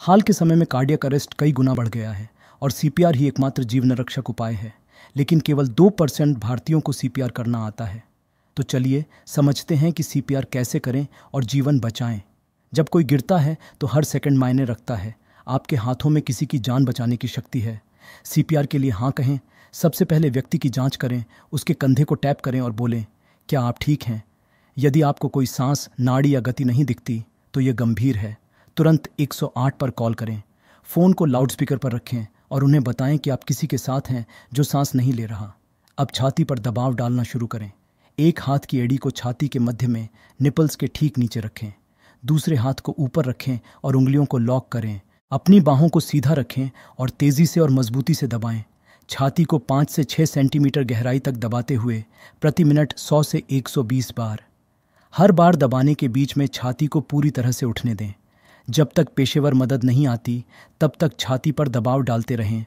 हाल के समय में कार्डियक अरेस्ट कई गुना बढ़ गया है और सीपीआर ही एकमात्र जीवन रक्षक उपाय है लेकिन केवल दो परसेंट भारतीयों को सीपीआर करना आता है तो चलिए समझते हैं कि सीपीआर कैसे करें और जीवन बचाएं जब कोई गिरता है तो हर सेकंड मायने रखता है आपके हाथों में किसी की जान बचाने की शक्ति है सीपीआर के लिए हाँ कहें सबसे पहले व्यक्ति की जांच करें उसके कंधे को टैप करें और बोलें क्या आप ठीक हैं यदि आपको कोई सांस नाड़ी या गति नहीं दिखती तो यह गंभीर है तुरंत 108 पर कॉल करें फ़ोन को लाउडस्पीकर पर रखें और उन्हें बताएं कि आप किसी के साथ हैं जो सांस नहीं ले रहा अब छाती पर दबाव डालना शुरू करें एक हाथ की एड़ी को छाती के मध्य में निपल्स के ठीक नीचे रखें दूसरे हाथ को ऊपर रखें और उंगलियों को लॉक करें अपनी बाहों को सीधा रखें और तेज़ी से और मजबूती से दबाएं छाती को पाँच से छः सेंटीमीटर गहराई तक दबाते हुए प्रति मिनट सौ से एक सौ बीस बार हर बार दबाने के बीच में छाती को पूरी तरह से उठने दें जब तक पेशेवर मदद नहीं आती तब तक छाती पर दबाव डालते रहें